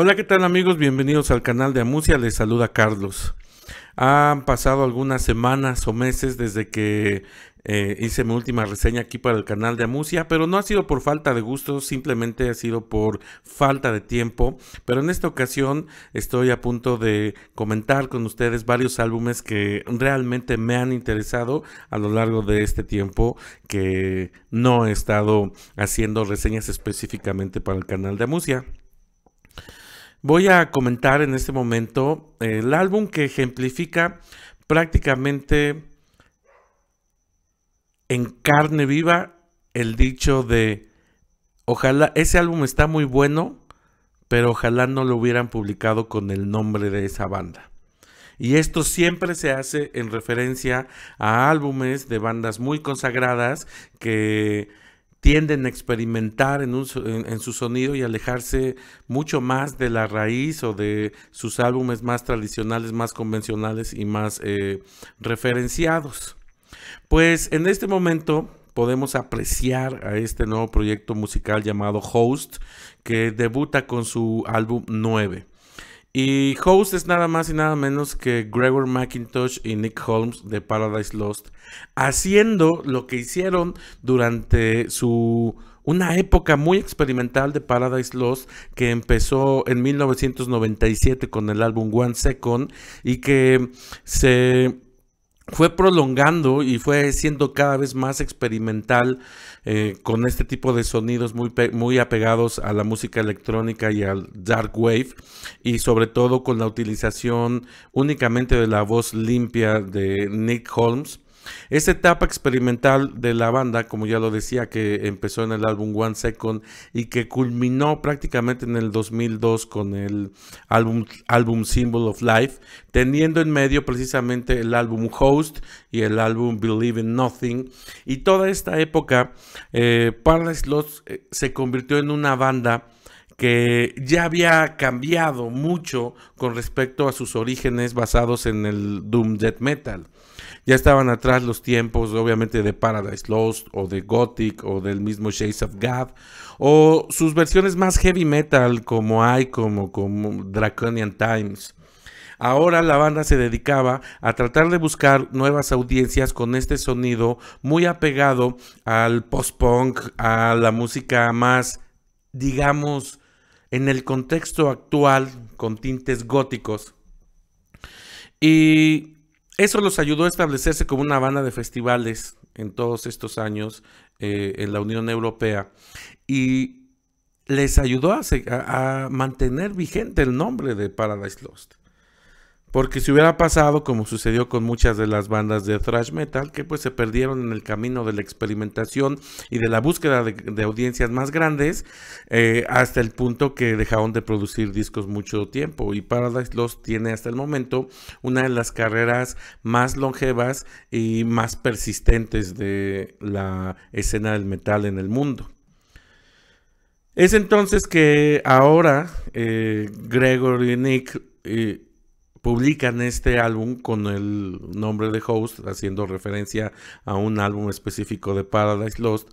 Hola, ¿qué tal amigos? Bienvenidos al canal de Amusia, les saluda Carlos. Han pasado algunas semanas o meses desde que eh, hice mi última reseña aquí para el canal de Amusia, pero no ha sido por falta de gusto, simplemente ha sido por falta de tiempo. Pero en esta ocasión estoy a punto de comentar con ustedes varios álbumes que realmente me han interesado a lo largo de este tiempo que no he estado haciendo reseñas específicamente para el canal de Amucia. Voy a comentar en este momento eh, el álbum que ejemplifica prácticamente en carne viva el dicho de ojalá ese álbum está muy bueno, pero ojalá no lo hubieran publicado con el nombre de esa banda. Y esto siempre se hace en referencia a álbumes de bandas muy consagradas que tienden a experimentar en, su sonido y alejarse mucho más de la raíz o de sus álbumes más tradicionales, más convencionales y más eh, referenciados. Pues en este momento podemos apreciar a este nuevo proyecto musical llamado Host, que debuta con su álbum 9. Y host es nada más y nada menos que Gregor McIntosh y Nick Holmes de Paradise Lost, haciendo lo que hicieron durante su una época muy experimental de Paradise Lost que empezó en 1997 con el álbum One Second y que se fue prolongando y fue siendo cada vez más experimental eh, con este tipo de sonidos muy, muy apegados a la música electrónica y al dark wave y sobre todo con la utilización únicamente de la voz limpia de Nick Holmes esta etapa experimental de la banda, como ya lo decía, que empezó en el álbum One Second y que culminó prácticamente en el 2002 con el álbum, Symbol of Life, teniendo en medio precisamente el álbum Host y el álbum Believe in Nothing. Y toda esta época, eh, Lost eh, se convirtió en una banda que ya había cambiado mucho con respecto a sus orígenes basados en el Doom Death Metal. Ya estaban atrás los tiempos, obviamente, de Paradise Lost o de Gothic o del mismo Shades of God o sus versiones más heavy metal como hay o como Draconian Times. Ahora la banda se dedicaba a tratar de buscar nuevas audiencias con este sonido muy apegado al post-punk, a la música más, digamos, en el contexto actual con tintes góticos. Y eso los ayudó a establecerse como una banda de festivales en todos estos años eh, en la Unión Europea y les ayudó a, mantener vigente el nombre de Paradise Lost. Porque si hubiera pasado, como sucedió con muchas de las bandas de thrash metal, que pues se perdieron en el camino de la experimentación y de la búsqueda de, audiencias más grandes, eh, hasta el punto que dejaron de producir discos mucho tiempo. Y Paradise Lost tiene hasta el momento una de las carreras más longevas y más persistentes de la escena del metal en el mundo. Es entonces que ahora eh, Gregory y Nick eh, publican este álbum con el nombre de Host, haciendo referencia a un álbum específico de Paradise Lost,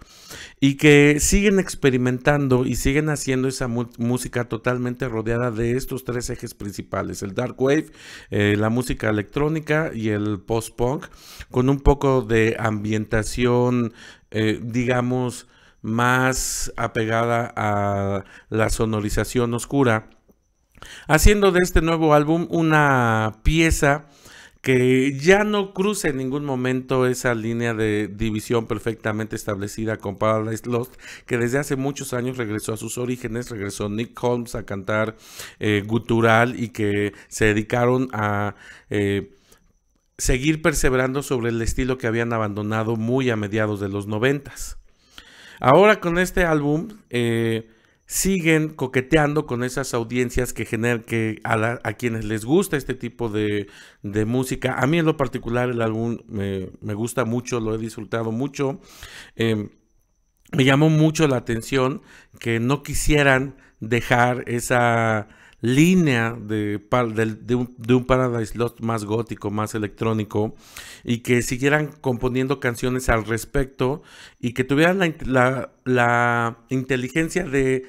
y que siguen experimentando y siguen haciendo esa música totalmente rodeada de estos tres ejes principales, el dark wave, eh, la música electrónica y el post-punk, con un poco de ambientación, eh, digamos, más apegada a la sonorización oscura haciendo de este nuevo álbum una pieza que ya no cruza en ningún momento esa línea de división perfectamente establecida con Paradise Lost, que desde hace muchos años regresó a sus orígenes, regresó Nick Holmes a cantar eh, gutural y que se dedicaron a... Eh, seguir perseverando sobre el estilo que habían abandonado muy a mediados de los noventas. Ahora con este álbum eh, siguen coqueteando con esas audiencias que generan que a, quienes les gusta este tipo de, música. A mí en lo particular el álbum me, gusta mucho, lo he disfrutado mucho. Em, me llamó mucho la atención que no quisieran dejar esa línea de, un, Paradise Lost más gótico, más electrónico, y que siguieran componiendo canciones al respecto y que tuvieran la, la inteligencia de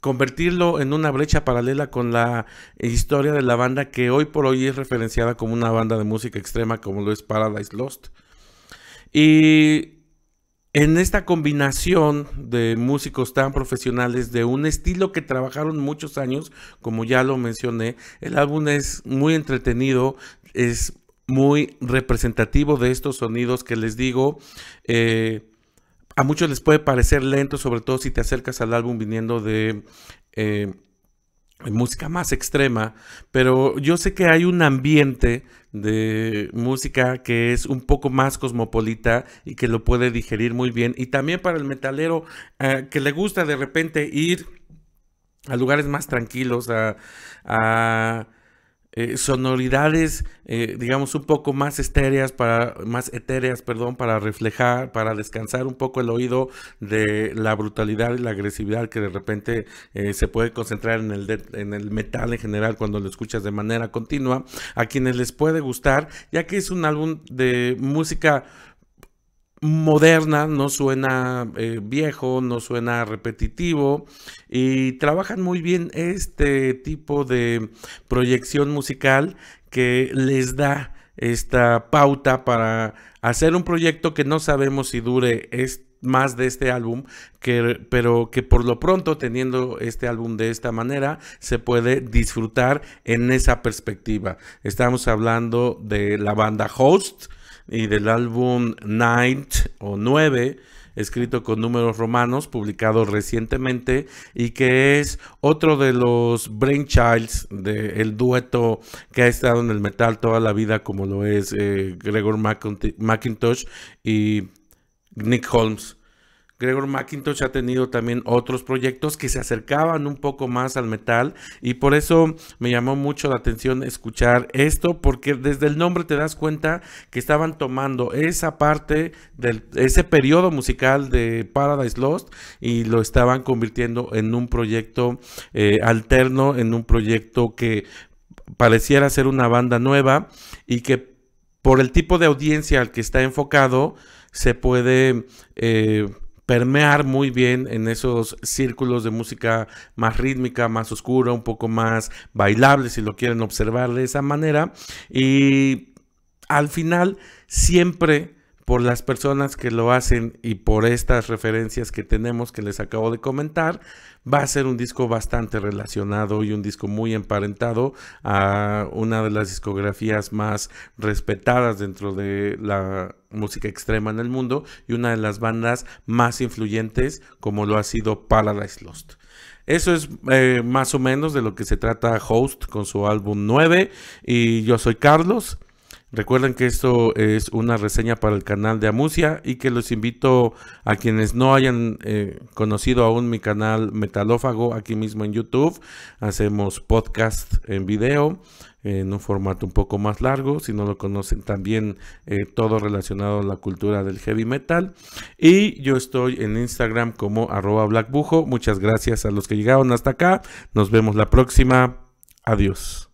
convertirlo en una brecha paralela con la historia de la banda que hoy por hoy es referenciada como una banda de música extrema como lo es Paradise Lost. Y en esta combinación de músicos tan profesionales de un estilo que trabajaron muchos años, como ya lo mencioné, el álbum es muy entretenido, es muy representativo de estos sonidos que les digo. Eh, a muchos les puede parecer lento, sobre todo si te acercas al álbum viniendo de... Eh, música más extrema, pero yo sé que hay un ambiente de música que es un poco más cosmopolita y que lo puede digerir muy bien. Y también para el metalero eh, que le gusta de repente ir a lugares más tranquilos, a eh, sonoridades, eh, digamos, un poco más estéreas, para, más etéreas, perdón, para reflejar, para descansar un poco el oído de la brutalidad y la agresividad que de repente eh, se puede concentrar en el, en el metal en general cuando lo escuchas de manera continua. A quienes les puede gustar, ya que es un álbum de música moderna, no suena eh, viejo, no suena repetitivo y trabajan muy bien este tipo de proyección musical que les da esta pauta para hacer un proyecto que no sabemos si dure es más de este álbum, que, pero que por lo pronto teniendo este álbum de esta manera se puede disfrutar en esa perspectiva. Estamos hablando de la banda Host, y del álbum Night o Nueve, escrito con números romanos, publicado recientemente y que es otro de los brainchilds del dueto que ha estado en el metal toda la vida, como lo es eh, Gregor McIntosh y Nick Holmes. Gregor McIntosh ha tenido también otros proyectos que se acercaban un poco más al metal y por eso me llamó mucho la atención escuchar esto porque desde el nombre te das cuenta que estaban tomando esa parte del ese periodo musical de Paradise Lost y lo estaban convirtiendo en un proyecto eh, alterno, en un proyecto que pareciera ser una banda nueva y que por el tipo de audiencia al que está enfocado se puede eh, permear muy bien en esos círculos de música más rítmica, más oscura, un poco más bailable, si lo quieren observar de esa manera. Y al final siempre por las personas que lo hacen y por estas referencias que tenemos que les acabo de comentar, va a ser un disco bastante relacionado y un disco muy emparentado a una de las discografías más respetadas dentro de la música extrema en el mundo y una de las bandas más influyentes como lo ha sido Paradise Lost. Eso es eh, más o menos de lo que se trata Host con su álbum 9 y yo soy Carlos. Recuerden que esto es una reseña para el canal de Amusia y que los invito a quienes no hayan eh, conocido aún mi canal Metalófago aquí mismo en YouTube. Hacemos podcast en video en un formato un poco más largo, si no lo conocen también eh, todo relacionado a la cultura del heavy metal. Y yo estoy en Instagram como arroba blackbujo. Muchas gracias a los que llegaron hasta acá. Nos vemos la próxima. Adiós.